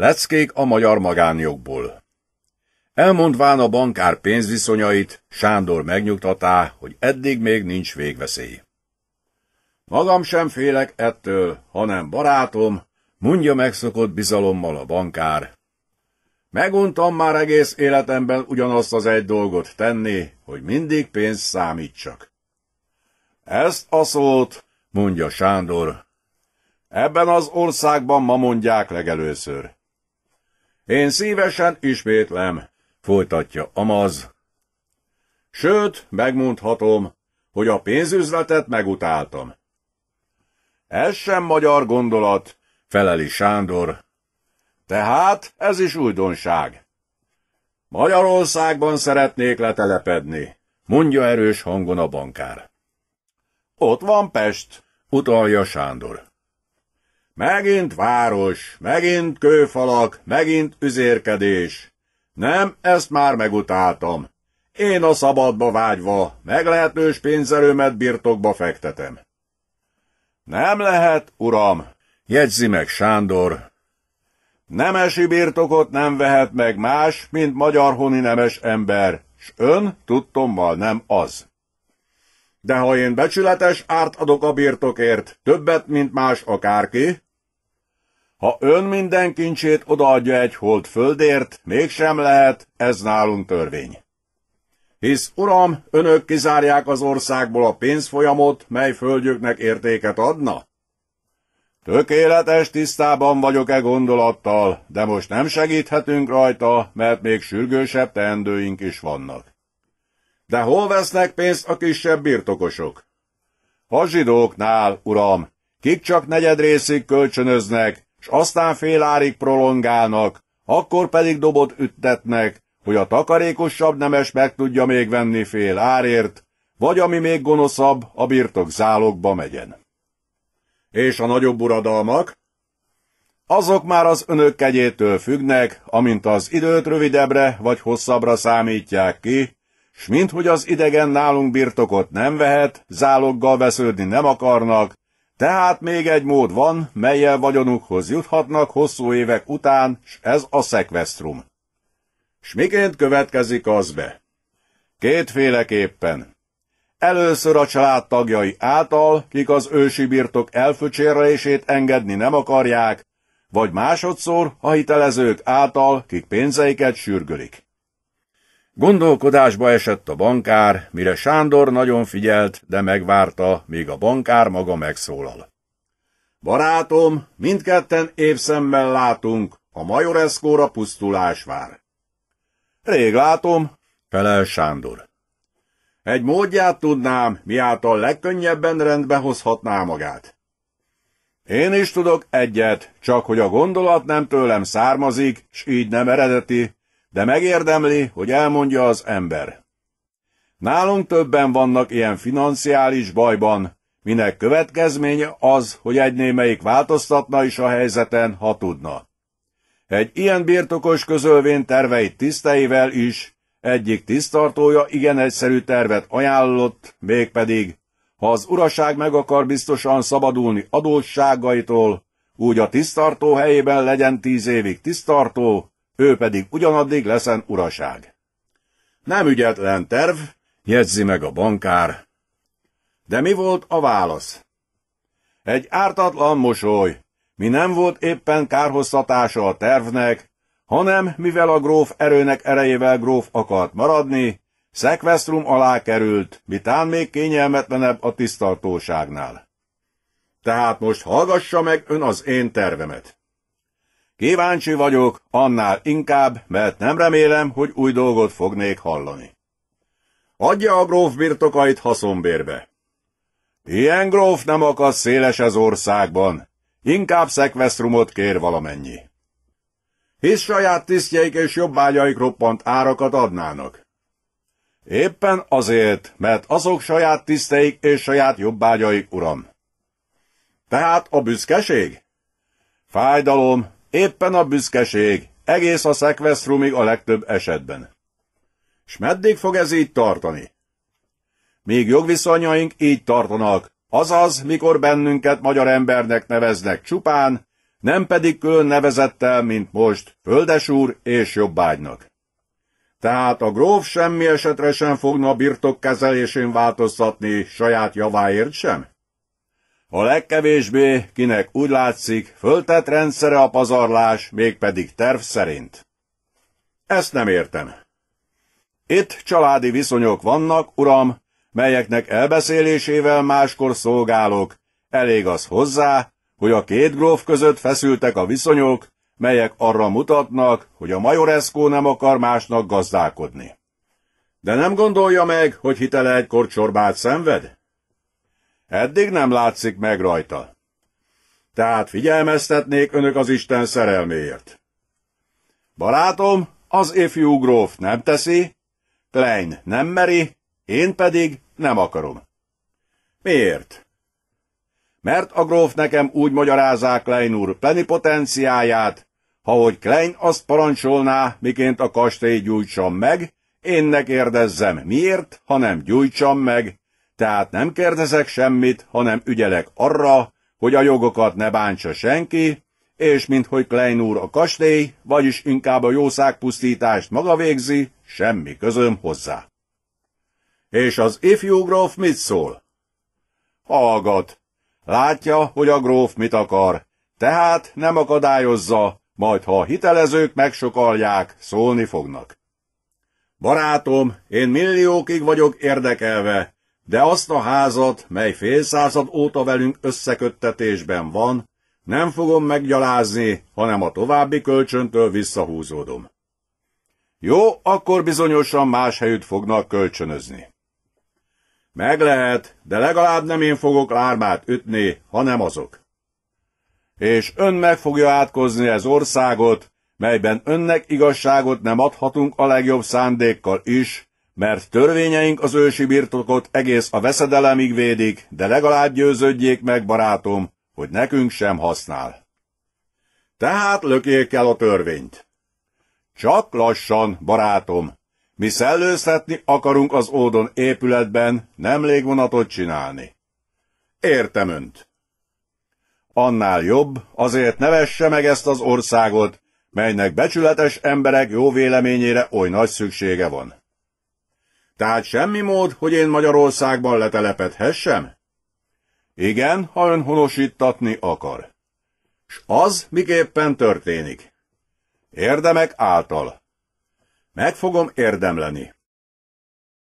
Leckék a magyar magánjogból. Elmondván a bankár pénzviszonyait, Sándor megnyugtatá, hogy eddig még nincs végveszély. Magam sem félek ettől, hanem barátom, mondja megszokott bizalommal a bankár. Meguntam már egész életemben ugyanazt az egy dolgot tenni, hogy mindig pénz számítsak. Ezt a szót, mondja Sándor, ebben az országban ma mondják legelőször. Én szívesen ismétlem, folytatja Amaz. Sőt, megmondhatom, hogy a pénzüzletet megutáltam. Ez sem magyar gondolat, feleli Sándor. Tehát ez is újdonság. Magyarországban szeretnék letelepedni, mondja erős hangon a bankár. Ott van Pest, utalja Sándor. Megint város, megint kőfalak, megint üzérkedés. Nem, ezt már megutáltam. Én a szabadba vágyva, meglehetős pénzerőmet birtokba fektetem. Nem lehet, uram, jegyzi meg Sándor. Nemesi birtokot nem vehet meg más, mint magyar honi nemes ember, s ön tudtommal nem az. De ha én becsületes árt adok a birtokért, többet, mint más akárki, ha ön minden kincsét odaadja egy hold földért, mégsem lehet, ez nálunk törvény. Hisz, uram, önök kizárják az országból a pénzfolyamot, mely földjüknek értéket adna? Tökéletes tisztában vagyok e gondolattal, de most nem segíthetünk rajta, mert még sürgősebb teendőink is vannak. De hol vesznek pénzt a kisebb birtokosok? A zsidóknál, uram, kik csak negyed részig kölcsönöznek, s aztán fél árig prolongálnak, akkor pedig dobot üttetnek, hogy a takarékosabb nemes meg tudja még venni fél árért, vagy ami még gonoszabb, a birtok zálogba megyen. És a nagyobb uradalmak? Azok már az önök kegyétől függnek, amint az időt rövidebbre vagy hosszabbra számítják ki, s minthogy az idegen nálunk birtokot nem vehet, záloggal vesződni nem akarnak, tehát még egy mód van, melyel vagyonukhoz juthatnak hosszú évek után, s ez a szekvesztrum. S miként következik az be? Kétféleképpen. Először a család tagjai által, kik az ősi birtok elfücsérlését engedni nem akarják, vagy másodszor a hitelezők által, kik pénzeiket sürgölik. Gondolkodásba esett a bankár, mire Sándor nagyon figyelt, de megvárta, míg a bankár maga megszólal. Barátom, mindketten évszemmel látunk, a majoreszkóra pusztulás vár. Rég látom, felel Sándor. Egy módját tudnám, miáltal legkönnyebben rendbe hozhatná magát. Én is tudok egyet, csak hogy a gondolat nem tőlem származik, s így nem eredeti, de megérdemli, hogy elmondja az ember. Nálunk többen vannak ilyen financiális bajban, minek következménye az, hogy egy némelyik változtatna is a helyzeten, ha tudna. Egy ilyen birtokos közölvén terveit tiszteivel is, egyik tisztartója igen egyszerű tervet ajánlott, mégpedig, ha az uraság meg akar biztosan szabadulni adósságaitól, úgy a tisztartó helyében legyen tíz évig tisztartó, ő pedig ugyanaddig leszen uraság. Nem ügyetlen terv, jegyzi meg a bankár. De mi volt a válasz? Egy ártatlan mosoly, mi nem volt éppen kárhoztatása a tervnek, hanem mivel a gróf erőnek erejével gróf akart maradni, szekvesztrum alá került, mitán még kényelmetlenebb a tisztartóságnál. Tehát most hallgassa meg ön az én tervemet. Kíváncsi vagyok, annál inkább, mert nem remélem, hogy új dolgot fognék hallani. Adja a gróf birtokait haszonbérbe. Ilyen gróf nem akad széles az országban, inkább szekvesztrumot kér valamennyi. Hisz saját tisztjeik és jobbágyaik roppant árakat adnának. Éppen azért, mert azok saját tiszteik és saját jobbágyaik, uram. Tehát a büszkeség? Fájdalom, Éppen a büszkeség, egész a szekvesztrumig a legtöbb esetben. S meddig fog ez így tartani? Míg jogviszonyaink így tartanak, azaz, mikor bennünket magyar embernek neveznek csupán, nem pedig külön nevezettel, mint most, földesúr és jobbágynak. Tehát a gróf semmi esetre sem fogna a birtok kezelésén változtatni saját javáért sem? A legkevésbé, kinek úgy látszik, föltett rendszere a pazarlás, mégpedig terv szerint. Ezt nem értem. Itt családi viszonyok vannak, uram, melyeknek elbeszélésével máskor szolgálok. Elég az hozzá, hogy a két gróf között feszültek a viszonyok, melyek arra mutatnak, hogy a majoreszkó nem akar másnak gazdálkodni. De nem gondolja meg, hogy hitele egykor csorbát szenved? Eddig nem látszik meg rajta. Tehát figyelmeztetnék önök az Isten szerelméért. Barátom, az ifjú gróf nem teszi, Klein nem meri, én pedig nem akarom. Miért? Mert a gróf nekem úgy magyarázá Klein úr plenipotenciáját, ha hogy Klein azt parancsolná, miként a kastély gyújtsam meg, én ne kérdezzem miért, hanem gyújtsam meg, tehát nem kérdezek semmit, hanem ügyelek arra, hogy a jogokat ne bántsa senki, és minthogy Klein úr a kastély, vagyis inkább a jószágpusztítást maga végzi, semmi közöm hozzá. És az ifjú gróf mit szól? Hallgat. Látja, hogy a gróf mit akar, tehát nem akadályozza, majd ha a hitelezők megsokalják, szólni fognak. Barátom, én milliókig vagyok érdekelve, de azt a házat, mely félszázad óta velünk összeköttetésben van, nem fogom meggyalázni, hanem a további kölcsöntől visszahúzódom. Jó, akkor bizonyosan más helyütt fognak kölcsönözni. Meg lehet, de legalább nem én fogok lármát ütni, hanem azok. És ön meg fogja átkozni ez országot, melyben önnek igazságot nem adhatunk a legjobb szándékkal is, mert törvényeink az ősi birtokot egész a veszedelemig védik, de legalább győződjék meg, barátom, hogy nekünk sem használ. Tehát lökjék el a törvényt. Csak lassan, barátom. Mi szellőztetni akarunk az ódon épületben, nem légvonatot csinálni. Értem önt. Annál jobb, azért nevesse meg ezt az országot, melynek becsületes emberek jó véleményére oly nagy szüksége van. Tehát semmi mód, hogy én Magyarországban letelepedhessem? Igen, ha ön honosítatni akar. S az miképpen történik? Érdemek által. Meg fogom érdemleni.